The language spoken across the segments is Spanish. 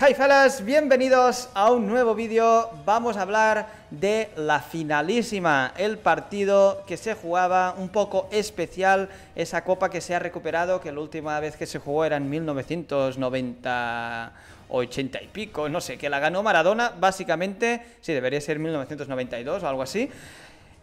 hay fellas, bienvenidos a un nuevo vídeo. Vamos a hablar de la finalísima, el partido que se jugaba un poco especial, esa copa que se ha recuperado, que la última vez que se jugó era en 1990 80 y pico, no sé, que la ganó Maradona, básicamente, sí, debería ser 1992 o algo así.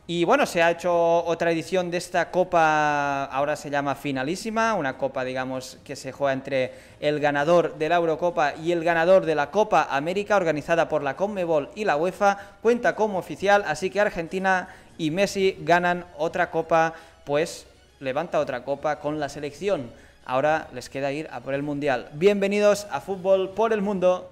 Y bueno, se ha hecho otra edición de esta copa, ahora se llama finalísima, una copa, digamos, que se juega entre el ganador de la Eurocopa y el ganador de la Copa América, organizada por la Conmebol y la UEFA, cuenta como oficial, así que Argentina y Messi ganan otra copa, pues levanta otra copa con la selección. Ahora les queda ir a por el Mundial. Bienvenidos a Fútbol por el Mundo.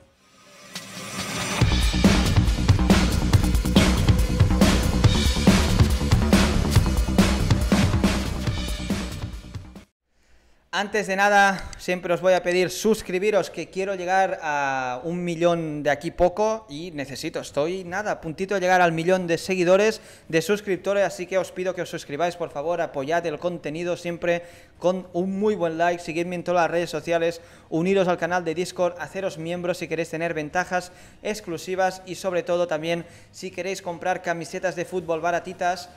Antes de nada, siempre os voy a pedir suscribiros, que quiero llegar a un millón de aquí poco y necesito, estoy nada, puntito de llegar al millón de seguidores, de suscriptores, así que os pido que os suscribáis, por favor, apoyad el contenido siempre con un muy buen like, seguidme en todas las redes sociales, uniros al canal de Discord, haceros miembros si queréis tener ventajas exclusivas y sobre todo también si queréis comprar camisetas de fútbol baratitas,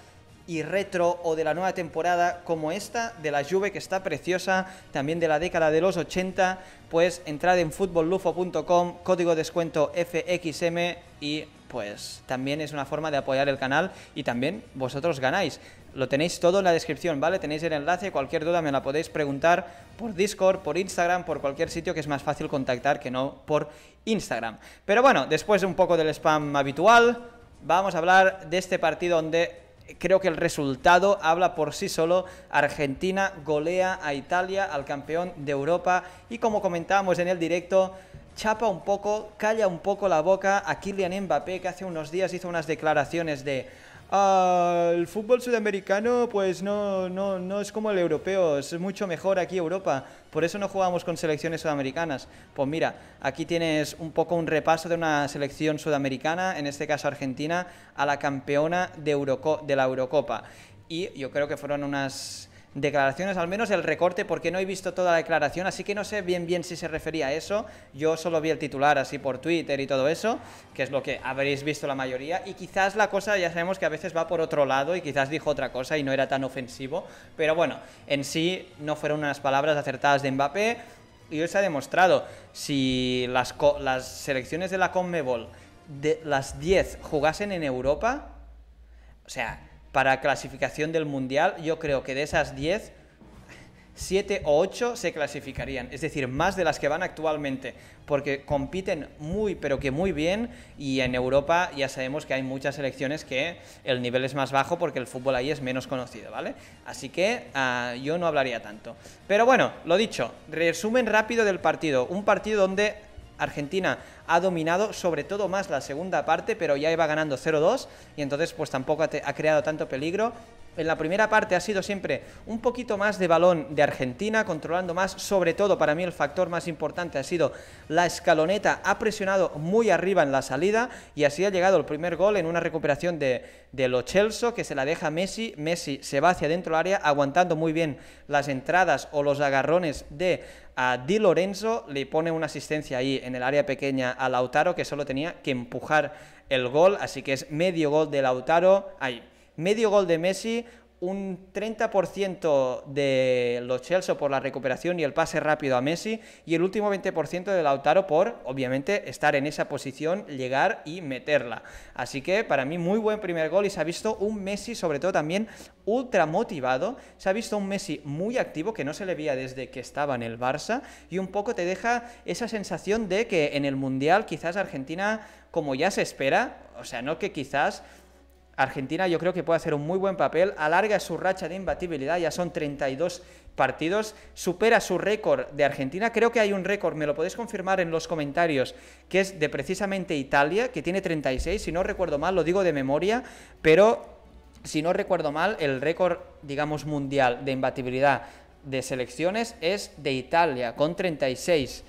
y retro o de la nueva temporada como esta de la Juve que está preciosa, también de la década de los 80, pues entrad en futbollufo.com, código descuento FXM y pues también es una forma de apoyar el canal y también vosotros ganáis. Lo tenéis todo en la descripción, ¿vale? Tenéis el enlace, cualquier duda me la podéis preguntar por Discord, por Instagram, por cualquier sitio que es más fácil contactar que no por Instagram. Pero bueno, después de un poco del spam habitual, vamos a hablar de este partido donde creo que el resultado habla por sí solo. Argentina golea a Italia, al campeón de Europa. Y como comentábamos en el directo, chapa un poco, calla un poco la boca a Kylian Mbappé, que hace unos días hizo unas declaraciones de el fútbol sudamericano pues no, no, no, es como el europeo, es mucho mejor aquí Europa, por eso no jugamos con selecciones sudamericanas. Pues mira, aquí tienes un poco un repaso de una selección sudamericana, en este caso Argentina, a la campeona de, de la Eurocopa. Y yo creo que fueron unas declaraciones, al menos el recorte, porque no he visto toda la declaración, así que no sé bien bien si se refería a eso. Yo solo vi el titular así por Twitter y todo eso, que es lo que habréis visto la mayoría, y quizás la cosa ya sabemos que a veces va por otro lado y quizás dijo otra cosa y no era tan ofensivo, pero bueno, en sí no fueron unas palabras acertadas de Mbappé, y hoy se ha demostrado, si las, las selecciones de la Conmebol, de las 10, jugasen en Europa, o sea, para clasificación del Mundial, yo creo que de esas 10, 7 o 8 se clasificarían, es decir, más de las que van actualmente, porque compiten muy, pero que muy bien, y en Europa ya sabemos que hay muchas selecciones que el nivel es más bajo porque el fútbol ahí es menos conocido, ¿vale? Así que ah, yo no hablaría tanto. Pero bueno, lo dicho, resumen rápido del partido, un partido donde Argentina ha dominado, sobre todo más la segunda parte, pero ya iba ganando 0-2 y entonces pues tampoco ha, creado tanto peligro en la primera parte ha sido siempre un poquito más de balón de Argentina, controlando más, sobre todo para mí el factor más importante ha sido la escaloneta, ha presionado muy arriba en la salida y así ha llegado el primer gol en una recuperación de, de Lo que se la deja Messi, Messi se va hacia dentro del área aguantando muy bien las entradas o los agarrones de Di Lorenzo, le pone una asistencia ahí en el área pequeña a Lautaro que solo tenía que empujar el gol, así que es medio gol de Lautaro, ahí medio gol de Messi, un 30% de los Chelsea por la recuperación y el pase rápido a Messi y el último 20% de Lautaro por, obviamente, estar en esa posición, llegar y meterla. Así que para mí muy buen primer gol y se ha visto un Messi sobre todo también ultra motivado, se ha visto un Messi muy activo que no se le veía desde que estaba en el Barça y un poco te deja esa sensación de que en el Mundial quizás Argentina, como ya se espera, o sea, no que quizás Argentina yo creo que puede hacer un muy buen papel, alarga su racha de imbatibilidad, ya son 32 partidos, supera su récord de Argentina, creo que hay un récord, me lo podéis confirmar en los comentarios, que es de precisamente Italia, que tiene 36, si no recuerdo mal, lo digo de memoria, pero si no recuerdo mal, el récord, digamos, mundial de imbatibilidad de selecciones es de Italia, con 36.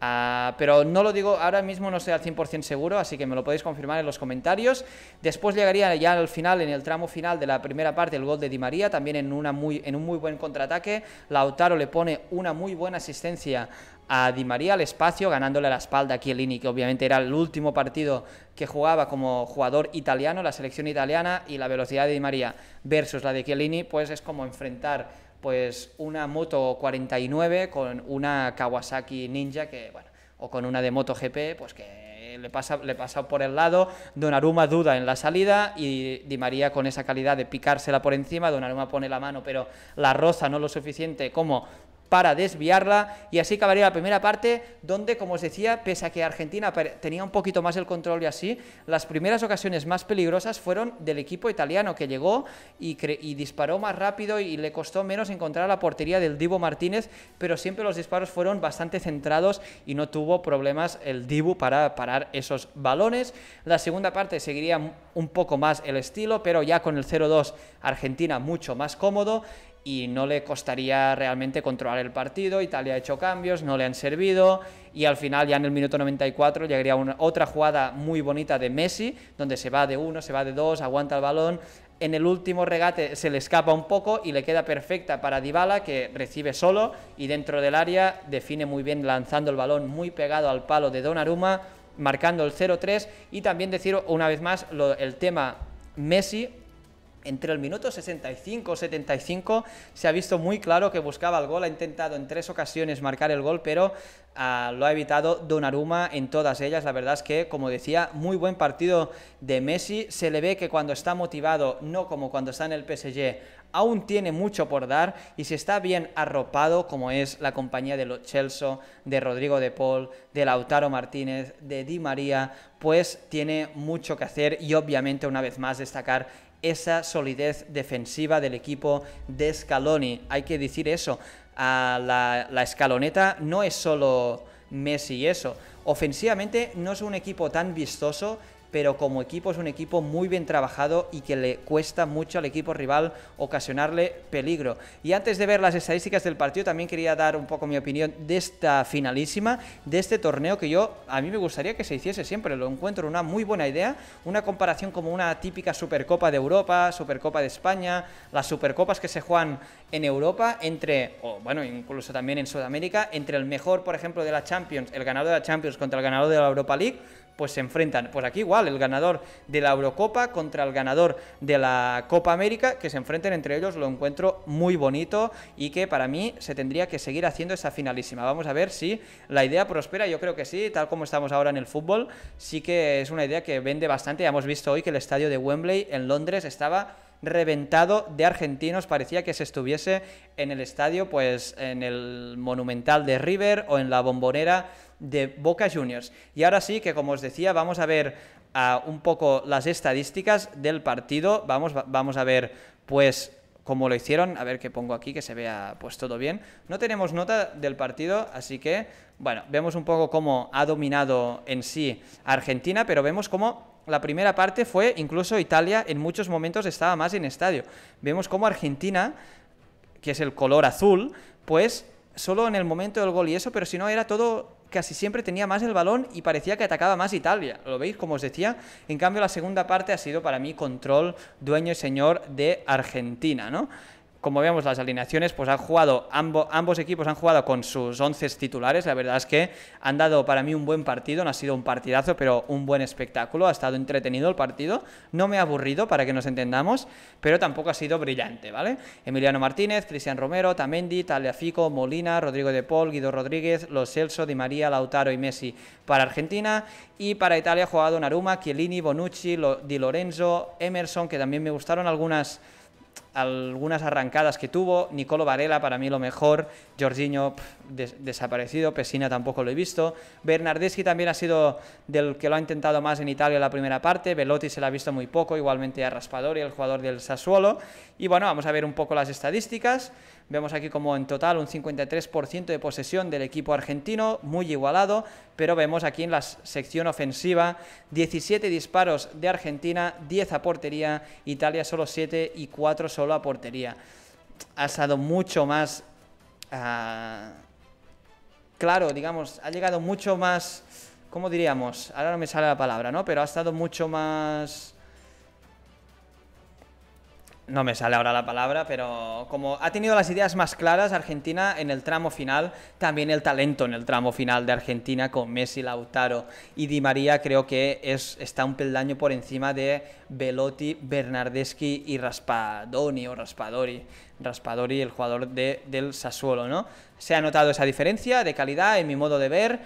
Ah, pero no lo digo, ahora mismo no estoy al 100% seguro, así que me lo podéis confirmar en los comentarios. Después llegaría ya al final, en el tramo final de la primera parte, el gol de Di María, también en, una muy, en un muy buen contraataque. Lautaro le pone una muy buena asistencia a Di María al espacio, ganándole la espalda a Chiellini, que obviamente era el último partido que jugaba como jugador italiano, la selección italiana, y la velocidad de Di María versus la de Chiellini, pues es como enfrentar pues una moto 49 con una Kawasaki Ninja que, bueno, o con una de MotoGP, pues que le pasa, le pasa por el lado, Donaruma duda en la salida y Di María con esa calidad de picársela por encima, Donaruma pone la mano pero la roza no lo suficiente como para desviarla y así acabaría la primera parte donde, como os decía, pese a que Argentina tenía un poquito más el control y así, las primeras ocasiones más peligrosas fueron del equipo italiano que llegó y, disparó más rápido y le costó menos encontrar la portería del Divo Martínez, pero siempre los disparos fueron bastante centrados y no tuvo problemas el Divo para parar esos balones. La segunda parte seguiría un poco más el estilo, pero ya con el 0-2 Argentina mucho más cómodo y no le costaría realmente controlar el partido. Italia ha hecho cambios, no le han servido y al final ya en el minuto 94 llegaría una, otra jugada muy bonita de Messi, donde se va de uno, se va de dos, aguanta el balón. En el último regate se le escapa un poco y le queda perfecta para Dybala, que recibe solo y dentro del área define muy bien lanzando el balón muy pegado al palo de Aruma, marcando el 0-3 y también decir una vez más el tema Messi entre el minuto 65 75 se ha visto muy claro que buscaba el gol, ha intentado en tres ocasiones marcar el gol, pero ah, lo ha evitado Donnarumma en todas ellas. La verdad es que, como decía, muy buen partido de Messi. Se le ve que cuando está motivado, no como cuando está en el PSG, aún tiene mucho por dar y si está bien arropado, como es la compañía de Los Celso, de Rodrigo de Paul, de Lautaro Martínez, de Di María, pues tiene mucho que hacer y obviamente una vez más destacar esa solidez defensiva del equipo de Scaloni. Hay que decir eso. A la, la escaloneta no es solo Messi y eso. Ofensivamente no es un equipo tan vistoso, pero como equipo es un equipo muy bien trabajado y que le cuesta mucho al equipo rival ocasionarle peligro. Y antes de ver las estadísticas del partido, también quería dar un poco mi opinión de esta finalísima, de este torneo que yo a mí me gustaría que se hiciese siempre. Lo encuentro una muy buena idea, una comparación como una típica Supercopa de Europa, Supercopa de España, las Supercopas que se juegan en Europa, entre, o bueno, incluso también en Sudamérica, entre el mejor, por ejemplo, de la Champions, el ganador de la Champions contra el ganador de la Europa League pues se enfrentan. Pues aquí igual, el ganador de la Eurocopa contra el ganador de la Copa América, que se enfrenten entre ellos, lo encuentro muy bonito y que para mí se tendría que seguir haciendo esa finalísima. Vamos a ver si la idea prospera, yo creo que sí, tal como estamos ahora en el fútbol, sí que es una idea que vende bastante. Ya hemos visto hoy que el estadio de Wembley en Londres estaba reventado de argentinos, parecía que se estuviese en el estadio, pues en el Monumental de River o en la Bombonera de Boca Juniors. Y ahora sí que, como os decía, vamos a ver ah, un poco las estadísticas del partido. Vamos, vamos a ver, pues, cómo lo hicieron. A ver qué pongo aquí, que se vea, pues, todo bien. No tenemos nota del partido, así que, bueno, vemos un poco cómo ha dominado en sí Argentina, pero vemos cómo la primera parte fue, incluso Italia en muchos momentos estaba más en estadio. Vemos cómo Argentina, que es el color azul, pues solo en el momento del gol y eso, pero si no era todo casi siempre tenía más el balón y parecía que atacaba más Italia. ¿Lo veis? Como os decía. En cambio, la segunda parte ha sido para mí control, dueño y señor de Argentina, ¿no? como vemos las alineaciones, pues han jugado, ambos, ambos equipos han jugado con sus 11 titulares, la verdad es que han dado para mí un buen partido, no ha sido un partidazo, pero un buen espectáculo, ha estado entretenido el partido, no me ha aburrido para que nos entendamos, pero tampoco ha sido brillante, ¿vale? Emiliano Martínez, Cristian Romero, Tamendi, Taliafico, Molina, Rodrigo de Paul, Guido Rodríguez, Los Celso, Di María, Lautaro y Messi para Argentina, y para Italia ha jugado Naruma, Chiellini, Bonucci, Di Lorenzo, Emerson, que también me gustaron algunas algunas arrancadas que tuvo, Nicolo Varela para mí lo mejor, Jorginho desaparecido, Pesina tampoco lo he visto, Bernardeschi también ha sido del que lo ha intentado más en Italia la primera parte, Velotti se la ha visto muy poco, igualmente a Raspadori, el jugador del Sassuolo, y bueno, vamos a ver un poco las estadísticas, vemos aquí como en total un 53% de posesión del equipo argentino, muy igualado, pero vemos aquí en la sección ofensiva 17 disparos de Argentina, 10 a portería, Italia solo 7 y 4 solo la portería. Ha estado mucho más... Ah, claro, digamos, ha llegado mucho más... ¿Cómo diríamos? Ahora no me sale la palabra, ¿no? Pero ha estado mucho más no me sale ahora la palabra, pero como ha tenido las ideas más claras Argentina en el tramo final, también el talento en el tramo final de Argentina con Messi, Lautaro y Di María creo que es, está un peldaño por encima de Velotti, Bernardeschi y Raspadoni o Raspadori. Raspadori, el jugador del Sassuolo, ¿no? Se ha notado esa diferencia de calidad en mi modo de ver.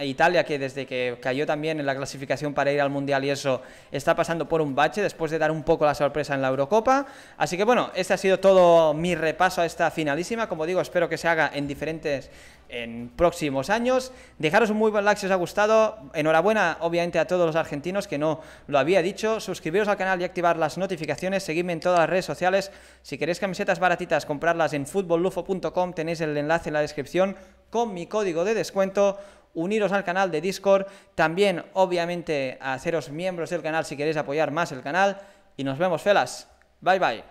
Italia, que desde que cayó también en la clasificación para ir al Mundial y eso, está pasando por un bache después de dar un poco la sorpresa en la Eurocopa. Así que bueno, este ha sido todo mi repaso a esta finalísima. Como digo, espero que se haga en diferentes en próximos años. Dejaros un muy buen like si os ha gustado. Enhorabuena, obviamente, a todos los argentinos que no lo había dicho. Suscribiros al canal y activar las notificaciones. Seguidme en todas las redes sociales. Si queréis camisetas baratitas, comprarlas en futbollufo.com. Tenéis el enlace en la descripción con mi código de descuento uniros al canal de Discord, también obviamente haceros miembros del canal si queréis apoyar más el canal y nos vemos felas. Bye bye.